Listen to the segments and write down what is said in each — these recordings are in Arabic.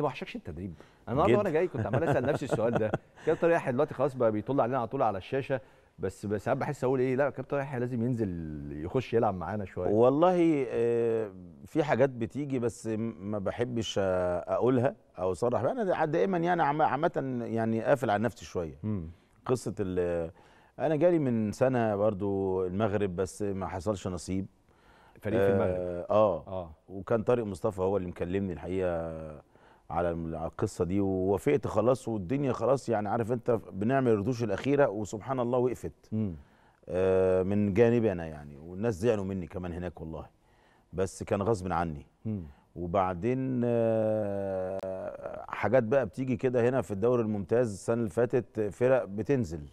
ما وحشكش التدريب انا النهارده وانا جاي كنت عمال اسال نفسي السؤال ده كابتن يحيى دلوقتي خلاص بقى بيطل علينا على طول على الشاشه بس ساعات بحس اقول ايه لا كابتن يحيى لازم ينزل يخش يلعب معانا شويه والله آه، في حاجات بتيجي بس ما بحبش اقولها او اصرح انا دائما يعني عامه يعني قافل على نفسي شويه قصه انا جالي من سنه برضو المغرب بس ما حصلش نصيب فريق في المغرب آه, اه, آه. وكان طارق مصطفى هو اللي مكلمني الحقيقه على القصه دي ووافقت خلاص والدنيا خلاص يعني عارف انت بنعمل الردوش الاخيره وسبحان الله وقفت آه من جانبي انا يعني والناس زعلوا مني كمان هناك والله بس كان غصب عني وبعدين آه حاجات بقى بتيجي كده هنا في الدوري الممتاز السنه اللي فاتت فرق بتنزل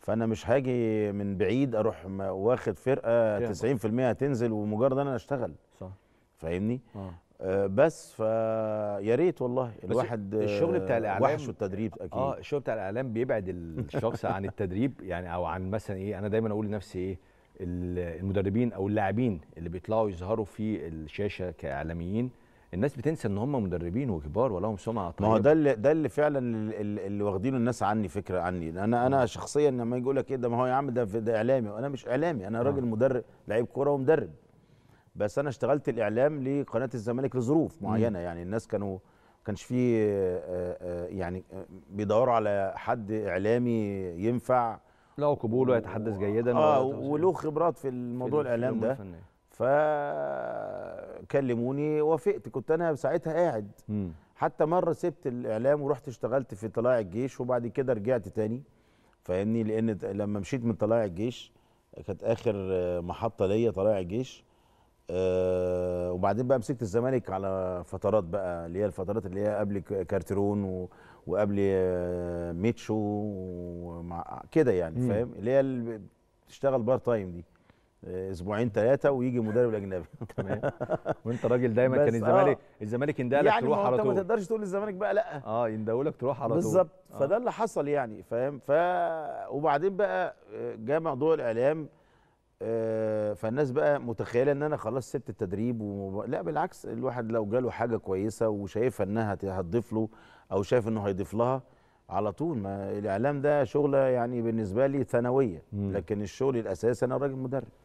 فانا مش هاجي من بعيد اروح واخد فرقه 90% هتنزل ومجرد انا اشتغل صح فاهمني آه. آه، بس فيا ريت والله الواحد آه، الشغل بتاع الاعلام وحش التدريب اكيد اه الشغل بتاع الاعلام بيبعد الشخص عن التدريب يعني او عن مثلا ايه انا دايما اقول لنفسي ايه المدربين او اللاعبين اللي بيطلعوا يظهروا في الشاشه كاعلاميين الناس بتنسى ان هم مدربين وكبار ولهم سمعه طيبه ما هو ده اللي ده اللي فعلا اللي, واخدينه الناس عني فكره عني انا انا آه. شخصيا لما يجي يقول لك ايه ده ما هو يا عم ده ده اعلامي انا مش اعلامي انا راجل مدرب لعيب كوره ومدرب بس انا اشتغلت الاعلام لقناه الزمالك لظروف معينه يعني الناس كانوا كانش في آه، آه، آه، يعني بيدوروا على حد اعلامي ينفع لقوا قبول ويتحدث جيدا اه وله إيه؟ خبرات في الموضوع في الاعلام ده فكلموني وافقت كنت انا ساعتها قاعد م. حتى مره سبت الاعلام ورحت اشتغلت في طلاع الجيش وبعد كده رجعت تاني فاهمني لان لما مشيت من طلاع الجيش كانت اخر محطه ليا طلاع الجيش آه، وبعدين بقى مسكت الزمالك على فترات بقى اللي هي الفترات اللي هي قبل كارترون و... وقبل آه، ميتشو ومع كده يعني فاهم اللي هي اللي بتشتغل بار تايم دي آه، اسبوعين ثلاثه ويجي مدرب اجنبي تمام وانت راجل دايما كان الزمالك آه الزمالك يندهلك يعني تروح على طول يعني ما تقدرش تقول للزمالك بقى لا اه يندهولك تروح على طول بالظبط آه. فده اللي حصل يعني فاهم ف وبعدين بقى جاء موضوع الاعلام آه فالناس بقى متخيله ان انا خلاص سبت التدريب و... لا بالعكس الواحد لو جاله حاجه كويسه وشايفها انها هتضيف له او شايف انه هيضيف لها على طول ما الاعلام ده شغله يعني بالنسبه لي ثانويه لكن الشغل الاساسي انا راجل مدرب